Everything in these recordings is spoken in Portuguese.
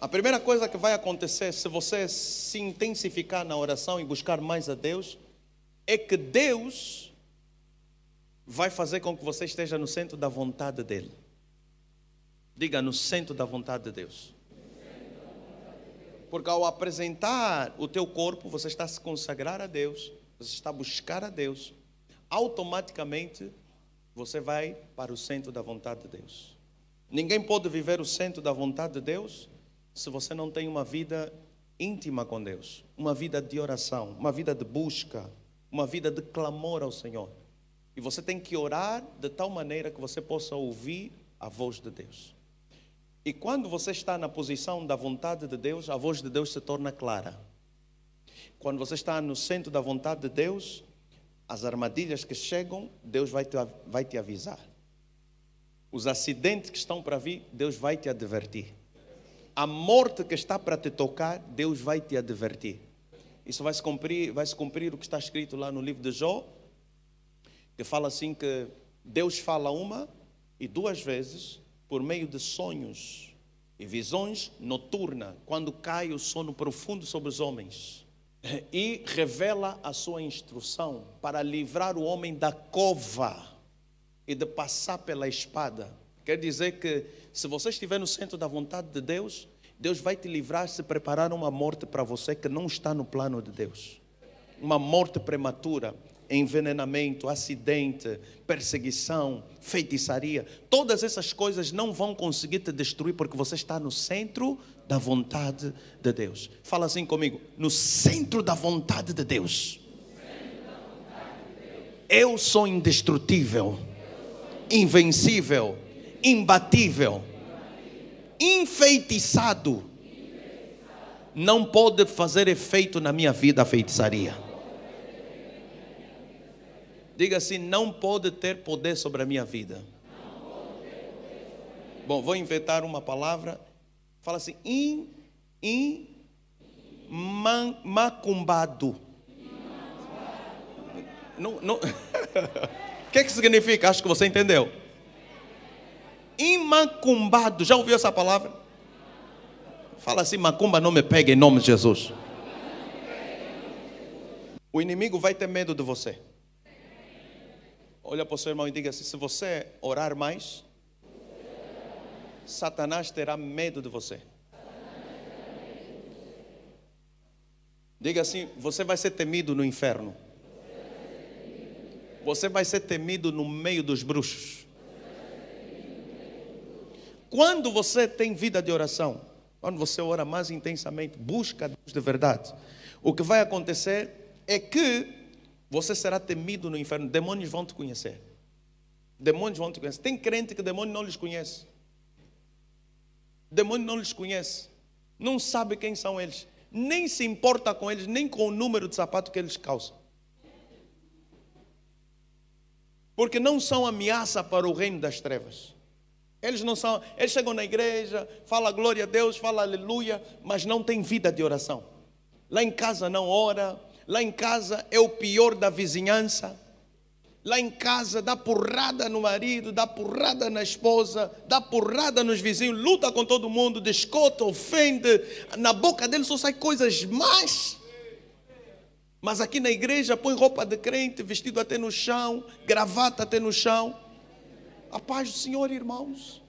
A primeira coisa que vai acontecer se você se intensificar na oração e buscar mais a Deus é que Deus vai fazer com que você esteja no centro da vontade dele. Diga no centro da vontade de Deus. Porque ao apresentar o teu corpo, você está a se consagrar a Deus, você está a buscar a Deus. Automaticamente você vai para o centro da vontade de Deus. Ninguém pode viver o centro da vontade de Deus se você não tem uma vida íntima com Deus, uma vida de oração, uma vida de busca, uma vida de clamor ao Senhor. E você tem que orar de tal maneira que você possa ouvir a voz de Deus. E quando você está na posição da vontade de Deus, a voz de Deus se torna clara. Quando você está no centro da vontade de Deus, as armadilhas que chegam, Deus vai te, vai te avisar. Os acidentes que estão para vir, Deus vai te advertir a morte que está para te tocar, Deus vai te advertir. Isso vai se cumprir, vai se cumprir o que está escrito lá no livro de Jó, que fala assim que Deus fala uma e duas vezes por meio de sonhos e visões noturna, quando cai o sono profundo sobre os homens, e revela a sua instrução para livrar o homem da cova e de passar pela espada. Quer dizer que se você estiver no centro da vontade de Deus, Deus vai te livrar se preparar uma morte para você que não está no plano de Deus. Uma morte prematura, envenenamento, acidente, perseguição, feitiçaria, todas essas coisas não vão conseguir te destruir porque você está no centro da vontade de Deus. Fala assim comigo, no centro da vontade de Deus. Eu sou indestrutível, invencível imbatível, enfeitiçado, não pode fazer efeito na minha vida a feitiçaria. Diga assim: não pode ter poder sobre a minha vida. Bom, vou inventar uma palavra. Fala assim: in, in, man, macumbado. Não, não. O que, é que significa? Acho que você entendeu imacumbado. Já ouviu essa palavra? Fala assim, macumba não me pega em nome de Jesus. O inimigo vai ter medo de você. Olha para o seu irmão e diga assim: se você orar mais, Satanás terá medo de você. Diga assim: você vai ser temido no inferno. Você vai ser temido no meio dos bruxos quando você tem vida de oração, quando você ora mais intensamente, busca Deus de verdade, o que vai acontecer é que você será temido no inferno. Demônios vão te conhecer. Demônios vão te conhecer. Tem crente que demônio não lhes conhece. Demônio não lhes conhece. Não sabe quem são eles. Nem se importa com eles, nem com o número de sapato que eles calçam. Porque não são ameaça para o reino das trevas. Eles não são, eles chegam na igreja, fala glória a Deus, fala aleluia, mas não tem vida de oração. Lá em casa não ora, lá em casa é o pior da vizinhança. Lá em casa dá porrada no marido, dá porrada na esposa, dá porrada nos vizinhos, luta com todo mundo, descota, ofende, na boca dele só sai coisas más. Mas aqui na igreja põe roupa de crente, vestido até no chão, gravata até no chão. A paz do Senhor, irmãos.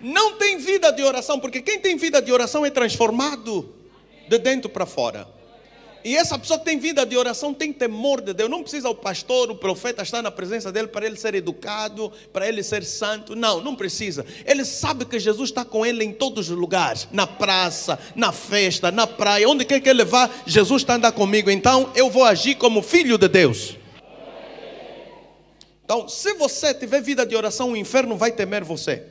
Não tem vida de oração, porque quem tem vida de oração é transformado de dentro para fora. E essa pessoa que tem vida de oração tem temor de Deus. Não precisa o pastor, o profeta estar na presença dele para ele ser educado, para ele ser santo. Não, não precisa. Ele sabe que Jesus está com ele em todos os lugares na praça, na festa, na praia, onde quer que ele vá, Jesus está andando comigo. Então eu vou agir como filho de Deus. Então, se você tiver vida de oração, o inferno vai temer você.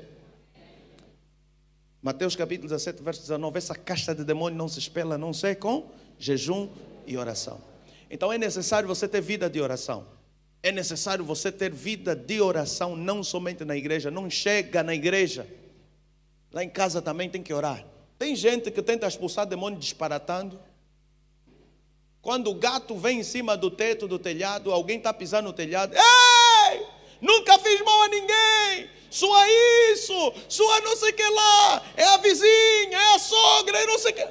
Mateus capítulo 17, verso 19: Essa casta de demônio não se espela, não sei, com jejum e oração. Então é necessário você ter vida de oração. É necessário você ter vida de oração, não somente na igreja. Não chega na igreja. Lá em casa também tem que orar. Tem gente que tenta expulsar demônio disparatando. Quando o gato vem em cima do teto, do telhado, alguém está pisando no telhado. Ah! nunca fiz mal a ninguém, sua isso, sua não sei que lá, é a vizinha, é a sogra, é não sei que.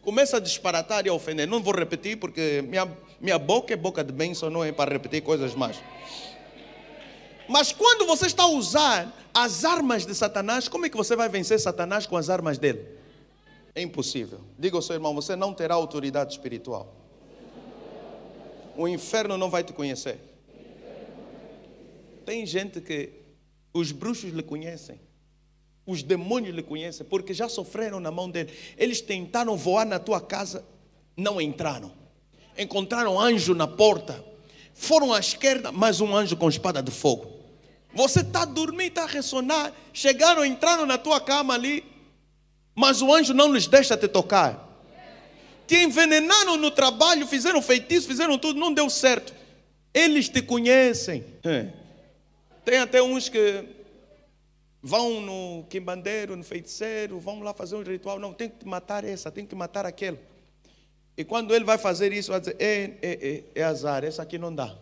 Começa a disparatar e a ofender. Não vou repetir porque minha, minha boca é boca de bênção, não é para repetir coisas mais. Mas quando você está a usar as armas de Satanás, como é que você vai vencer Satanás com as armas dele? É impossível. Diga ao seu irmão, você não terá autoridade espiritual. O inferno não vai te conhecer tem gente que os bruxos lhe conhecem, os demônios lhe conhecem, porque já sofreram na mão dele. Eles tentaram voar na tua casa, não entraram. Encontraram anjo na porta, foram à esquerda, mas um anjo com espada de fogo. Você está dormindo, está a ressonar. Chegaram, entraram na tua cama ali, mas o anjo não lhes deixa te tocar. Te envenenaram no trabalho, fizeram feitiço, fizeram tudo, não deu certo. Eles te conhecem. É. Tem até uns que vão no quimbandeiro, no feiticeiro, vão lá fazer um ritual. Não, tem que matar essa, tem que matar aquele. E quando ele vai fazer isso, vai dizer: é, é, é, é azar, essa aqui não dá.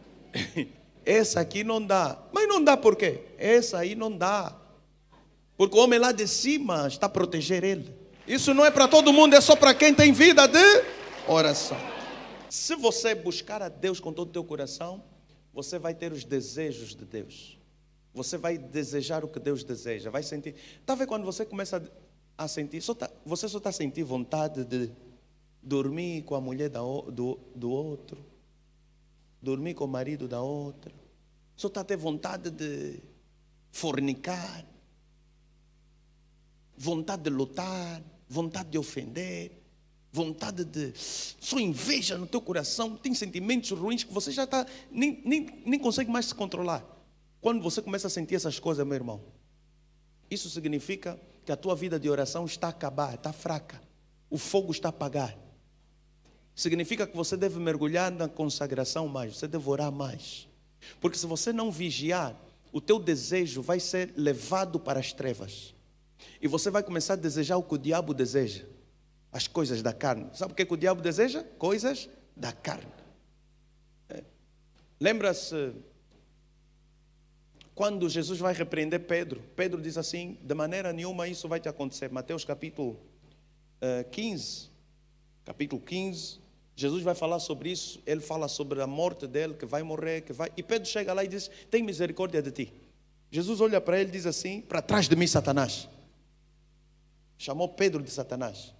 essa aqui não dá. Mas não dá por quê? Essa aí não dá. Porque o homem lá de cima está a proteger ele. Isso não é para todo mundo, é só para quem tem vida de oração. Se você buscar a Deus com todo o teu coração, você vai ter os desejos de Deus. Você vai desejar o que Deus deseja, vai sentir. Talvez tá vendo quando você começa a sentir, só tá, você só está a sentir vontade de dormir com a mulher da, do, do outro, dormir com o marido da outra, só está a ter vontade de fornicar, vontade de lutar, vontade de ofender vontade de. só inveja no teu coração, tem sentimentos ruins que você já está. Nem, nem, nem consegue mais se controlar. Quando você começa a sentir essas coisas, meu irmão, isso significa que a tua vida de oração está a acabar, está fraca. O fogo está a apagar. Significa que você deve mergulhar na consagração mais, você deve orar mais. Porque se você não vigiar, o teu desejo vai ser levado para as trevas. E você vai começar a desejar o que o diabo deseja as coisas da carne. Sabe o que, é que o diabo deseja? Coisas da carne. É. Lembra-se quando Jesus vai repreender Pedro? Pedro diz assim: de maneira nenhuma isso vai te acontecer. Mateus capítulo uh, eh, 15. Capítulo 15. Jesus vai falar sobre isso, ele fala sobre a morte dele, que vai morrer, que vai. E Pedro chega lá e diz: Tem misericórdia de ti. Jesus olha para ele e diz assim: Para trás de mim, Satanás. Chamou Pedro de Satanás.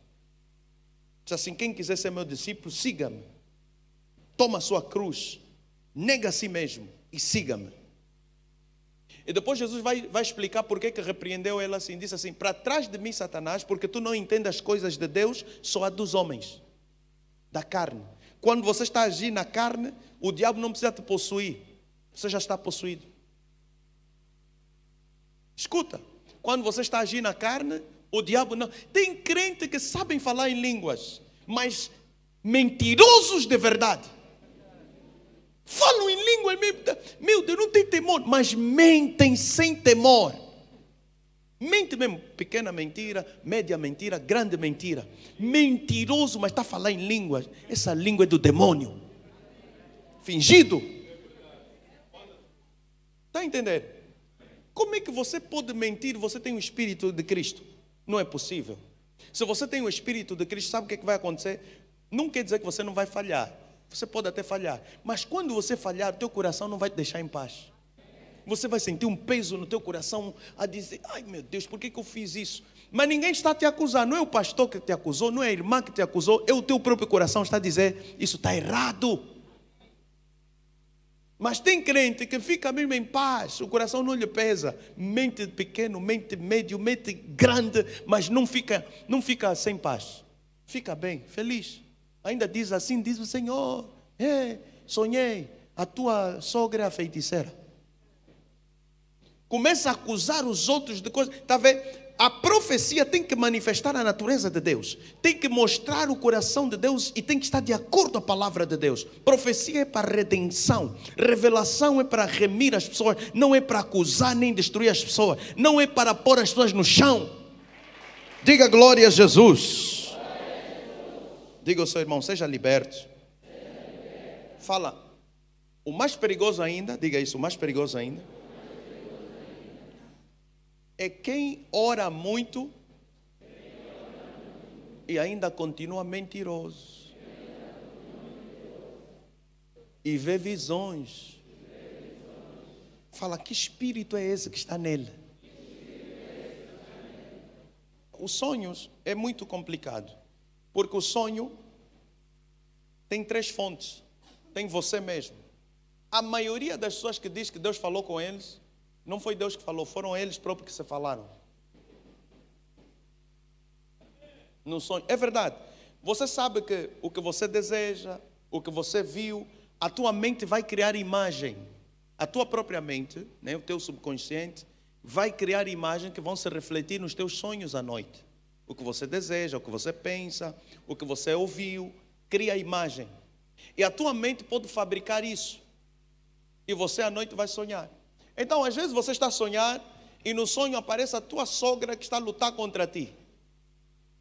Diz assim: quem quiser ser meu discípulo, siga-me. Toma sua cruz, nega a si mesmo e siga-me. E depois Jesus vai, vai explicar porque que repreendeu ela assim. Disse assim: Para trás de mim, Satanás, porque tu não entendes as coisas de Deus, só a dos homens, da carne. Quando você está agindo na carne, o diabo não precisa te possuir, você já está possuído. Escuta, quando você está agindo na carne, o diabo não. Tem crente que sabem falar em línguas, mas mentirosos de verdade. Falam em línguas, meu Deus, não tem temor, mas mentem sem temor. Mente mesmo, pequena mentira, média mentira, grande mentira. Mentiroso, mas está a falar em línguas. Essa língua é do demônio. Fingido. Está entendendo? Como é que você pode mentir? Você tem o Espírito de Cristo. Não é possível. Se você tem o Espírito de Cristo, sabe o que, é que vai acontecer? Não quer dizer que você não vai falhar. Você pode até falhar. Mas quando você falhar, o teu coração não vai te deixar em paz. Você vai sentir um peso no teu coração a dizer, ai meu Deus, por que, que eu fiz isso? Mas ninguém está a te acusar, não é o pastor que te acusou, não é a irmã que te acusou, é o teu próprio coração está a dizer, isso está errado. Mas tem crente que fica mesmo em paz, o coração não lhe pesa. Mente pequeno, mente médio, mente grande, mas não fica, não fica sem paz. Fica bem, feliz. Ainda diz assim, diz o Senhor. É, sonhei, a tua sogra é a feiticeira. Começa a acusar os outros de coisas. Está vendo? A profecia tem que manifestar a natureza de Deus, tem que mostrar o coração de Deus e tem que estar de acordo com a palavra de Deus. Profecia é para redenção, revelação é para remir as pessoas, não é para acusar nem destruir as pessoas, não é para pôr as pessoas no chão. Diga glória a Jesus. Diga ao seu irmão, seja liberto. seja liberto. Fala, o mais perigoso ainda, diga isso, o mais perigoso ainda é quem ora muito e ainda continua mentiroso. E vê visões. Fala, que espírito é esse que está nele? Os sonhos é muito complicado, porque o sonho tem três fontes. Tem você mesmo. A maioria das pessoas que diz que Deus falou com eles não foi Deus que falou, foram eles próprios que se falaram. No sonho. É verdade. Você sabe que o que você deseja, o que você viu, a tua mente vai criar imagem. A tua própria mente, né, o teu subconsciente, vai criar imagem que vão se refletir nos teus sonhos à noite. O que você deseja, o que você pensa, o que você ouviu, cria imagem. E a tua mente pode fabricar isso. E você à noite vai sonhar. Então, às vezes você está a sonhar e no sonho aparece a tua sogra que está a lutar contra ti.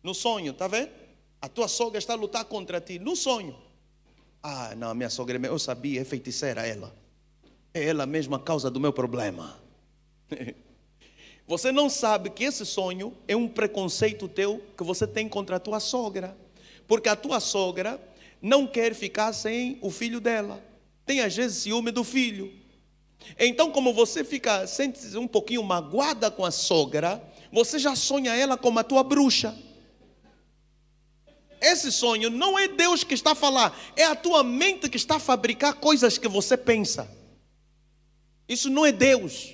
No sonho, está vendo? A tua sogra está a lutar contra ti, no sonho. Ah, não, minha sogra, é eu sabia, é feiticeira é ela. É ela mesma a causa do meu problema. Você não sabe que esse sonho é um preconceito teu que você tem contra a tua sogra. Porque a tua sogra não quer ficar sem o filho dela. Tem às vezes ciúme do filho. Então, como você fica sente um pouquinho magoada com a sogra, você já sonha ela como a tua bruxa. Esse sonho não é Deus que está a falar, é a tua mente que está a fabricar coisas que você pensa. Isso não é Deus.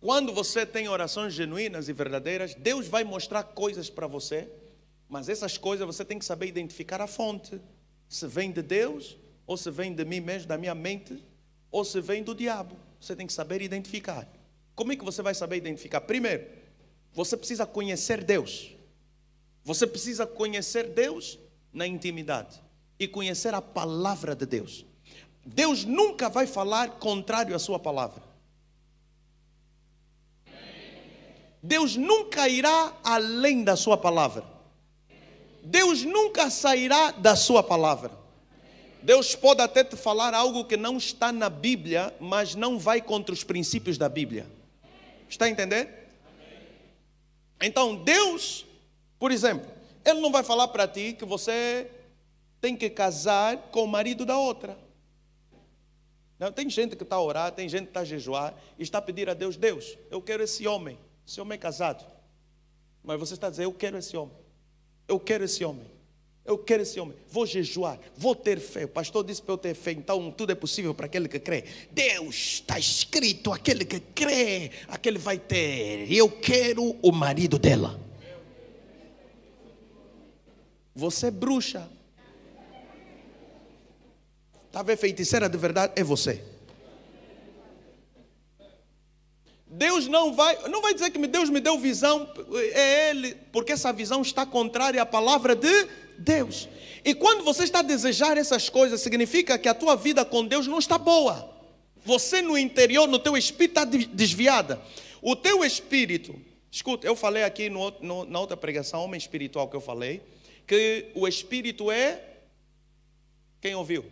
Quando você tem orações genuínas e verdadeiras, Deus vai mostrar coisas para você, mas essas coisas você tem que saber identificar a fonte. Se vem de Deus, ou se vem de mim mesmo, da minha mente, ou se vem do diabo você tem que saber identificar. Como é que você vai saber identificar? Primeiro, você precisa conhecer Deus. Você precisa conhecer Deus na intimidade e conhecer a palavra de Deus. Deus nunca vai falar contrário à sua palavra. Deus nunca irá além da sua palavra. Deus nunca sairá da sua palavra. Deus pode até te falar algo que não está na Bíblia, mas não vai contra os princípios da Bíblia. Está a entender? Então, Deus, por exemplo, Ele não vai falar para ti que você tem que casar com o marido da outra. Não, tem gente que está a orar, tem gente que está a jejuar e está a pedir a Deus: Deus, eu quero esse homem. Esse homem é casado. Mas você está a dizer: Eu quero esse homem. Eu quero esse homem. Eu quero esse homem. Vou jejuar, vou ter fé. O pastor disse para eu ter fé, então tudo é possível para aquele que crê. Deus está escrito: aquele que crê, aquele vai ter. Eu quero o marido dela. Você é bruxa. Está vendo feiticeira de verdade? É você. Deus não vai, não vai dizer que Deus me deu visão, é Ele, porque essa visão está contrária à palavra de Deus. E quando você está a desejar essas coisas, significa que a tua vida com Deus não está boa. Você no interior, no teu espírito está desviada. O teu espírito, escuta, eu falei aqui no, no, na outra pregação, homem espiritual que eu falei, que o espírito é quem ouviu?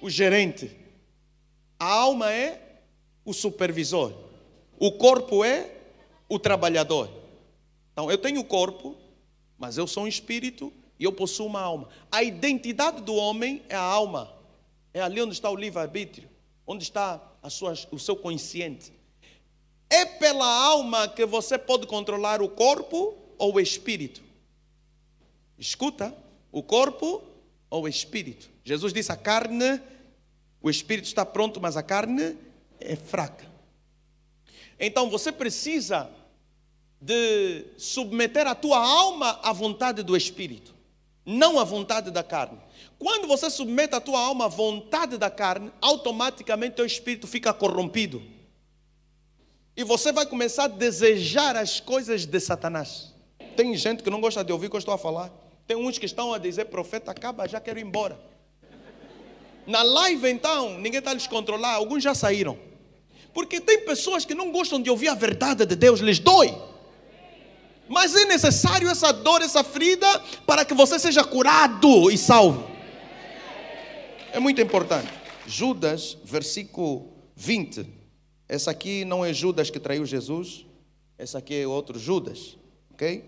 O gerente. A alma é o supervisor. O corpo é o trabalhador. Então, eu tenho corpo, mas eu sou um espírito e eu possuo uma alma. A identidade do homem é a alma. É ali onde está o livre-arbítrio, onde está sua, o seu consciente. É pela alma que você pode controlar o corpo ou o espírito. Escuta, o corpo ou o espírito. Jesus disse: a carne, o espírito está pronto, mas a carne é fraca. Então você precisa de submeter a tua alma à vontade do espírito não à vontade da carne. Quando você submete a tua alma à vontade da carne, automaticamente teu espírito fica corrompido. E você vai começar a desejar as coisas de Satanás. Tem gente que não gosta de ouvir o que eu estou a falar. Tem uns que estão a dizer, profeta, acaba, já quero ir embora. Na live, então, ninguém está a lhes controlar, alguns já saíram. Porque tem pessoas que não gostam de ouvir a verdade de Deus, lhes dói. Mas é necessário essa dor, essa ferida, para que você seja curado e salvo. É muito importante. Judas, versículo 20. Essa aqui não é Judas que traiu Jesus, essa aqui é outro Judas, ok?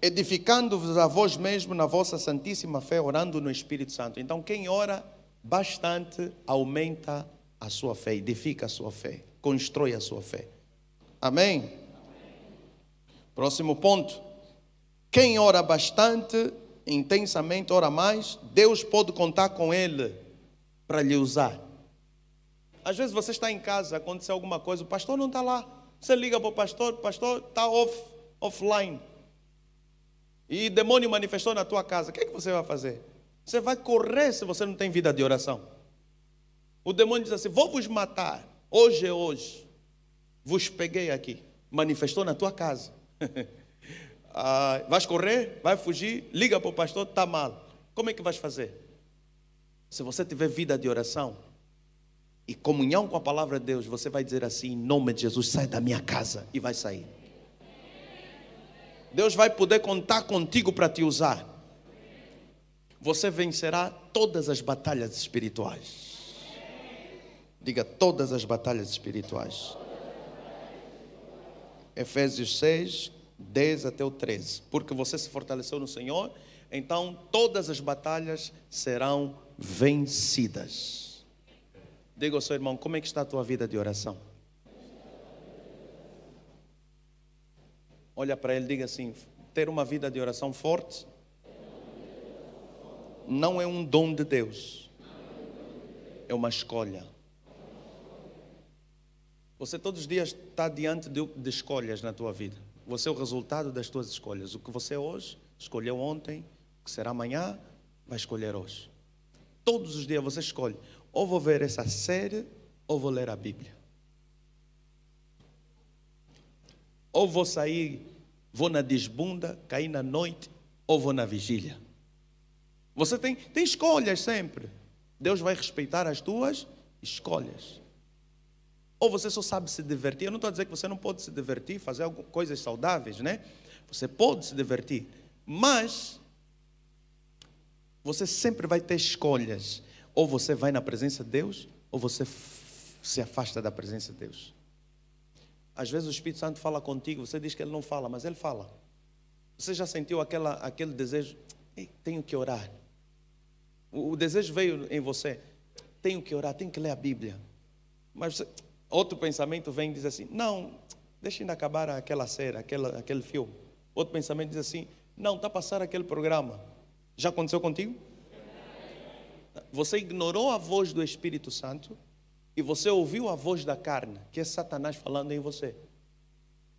Edificando-vos a vós mesmo na vossa santíssima fé, orando no Espírito Santo. Então, quem ora bastante aumenta a sua fé, edifica a sua fé, constrói a sua fé. Amém? Próximo ponto. Quem ora bastante, intensamente ora mais, Deus pode contar com ele para lhe usar. Às vezes você está em casa, aconteceu alguma coisa, o pastor não está lá. Você liga para o pastor, o pastor está off, offline. E demônio manifestou na tua casa. O que é que você vai fazer? Você vai correr se você não tem vida de oração. O demônio diz assim: Vou vos matar. Hoje é hoje. Vos peguei aqui. Manifestou na tua casa. ah, vais correr? Vai fugir? Liga para o pastor, está mal. Como é que vais fazer? Se você tiver vida de oração e comunhão com a palavra de Deus, você vai dizer assim: em nome de Jesus, sai da minha casa e vai sair. Deus vai poder contar contigo para te usar. Você vencerá todas as batalhas espirituais. Diga todas as batalhas espirituais. Efésios 6, 10 até o 13. Porque você se fortaleceu no Senhor, então todas as batalhas serão vencidas. Diga ao seu irmão, como é que está a tua vida de oração? Olha para ele, diga assim: ter uma vida de oração forte não é um dom de Deus, é uma escolha. Você todos os dias está diante de, de escolhas na tua vida. Você é o resultado das tuas escolhas. O que você é hoje escolheu ontem, o que será amanhã, vai escolher hoje. Todos os dias você escolhe: ou vou ver essa série, ou vou ler a Bíblia. Ou vou sair, vou na desbunda, cair na noite, ou vou na vigília. Você tem, tem escolhas sempre. Deus vai respeitar as tuas escolhas. Ou você só sabe se divertir. Eu não estou a dizer que você não pode se divertir, fazer coisas saudáveis, né? Você pode se divertir, mas você sempre vai ter escolhas. Ou você vai na presença de Deus, ou você se afasta da presença de Deus. Às vezes o Espírito Santo fala contigo, você diz que ele não fala, mas ele fala. Você já sentiu aquela, aquele desejo? Tenho que orar. O, o desejo veio em você. Tenho que orar, tenho que ler a Bíblia. Mas você, Outro pensamento vem e diz assim: não, deixa ainda acabar aquela série, aquela, aquele filme. Outro pensamento diz assim: não, está passando aquele programa. Já aconteceu contigo? Você ignorou a voz do Espírito Santo e você ouviu a voz da carne, que é Satanás falando em você.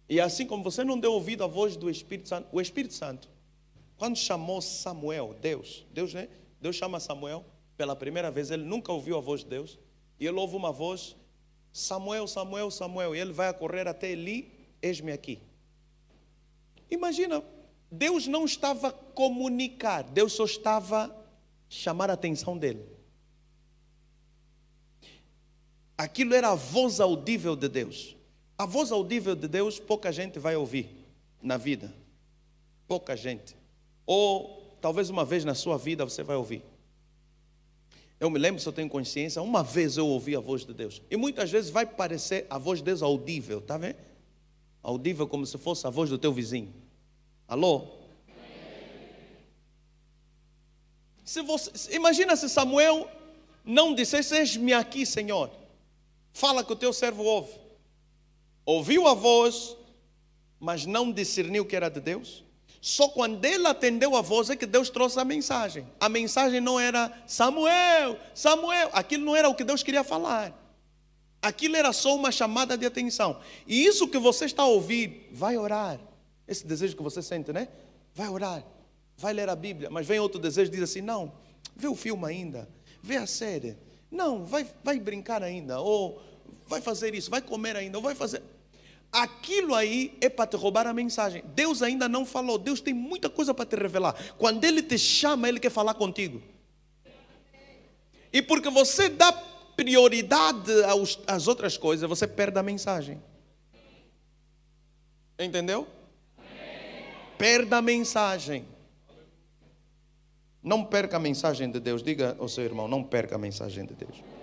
E assim como você não deu ouvido à voz do Espírito Santo, o Espírito Santo, quando chamou Samuel, Deus, Deus, né? Deus chama Samuel pela primeira vez, ele nunca ouviu a voz de Deus, e ele ouve uma voz Samuel, Samuel, Samuel. E ele vai correr até Eli, eis-me aqui. Imagina, Deus não estava a comunicar, Deus só estava a chamar a atenção dele. Aquilo era a voz audível de Deus. A voz audível de Deus pouca gente vai ouvir na vida. Pouca gente. Ou talvez uma vez na sua vida você vai ouvir. Eu me lembro, se eu tenho consciência, uma vez eu ouvi a voz de Deus. E muitas vezes vai parecer a voz de Deus audível, está vendo? Audível como se fosse a voz do teu vizinho. Alô? Se você, imagina se Samuel não dissesse: Eis-me aqui, Senhor. Fala que o teu servo ouve. Ouviu a voz, mas não discerniu que era de Deus. Só quando ele atendeu a voz é que Deus trouxe a mensagem. A mensagem não era Samuel, Samuel. Aquilo não era o que Deus queria falar. Aquilo era só uma chamada de atenção. E isso que você está a ouvir, vai orar. Esse desejo que você sente, né? Vai orar, vai ler a Bíblia. Mas vem outro desejo, diz assim: não, vê o filme ainda, vê a série. Não, vai, vai brincar ainda, ou vai fazer isso, vai comer ainda, ou vai fazer. Aquilo aí é para te roubar a mensagem. Deus ainda não falou. Deus tem muita coisa para te revelar. Quando Ele te chama, Ele quer falar contigo. E porque você dá prioridade aos, às outras coisas, você perde a mensagem. Entendeu? Perde a mensagem. Não perca a mensagem de Deus. Diga ao seu irmão: não perca a mensagem de Deus.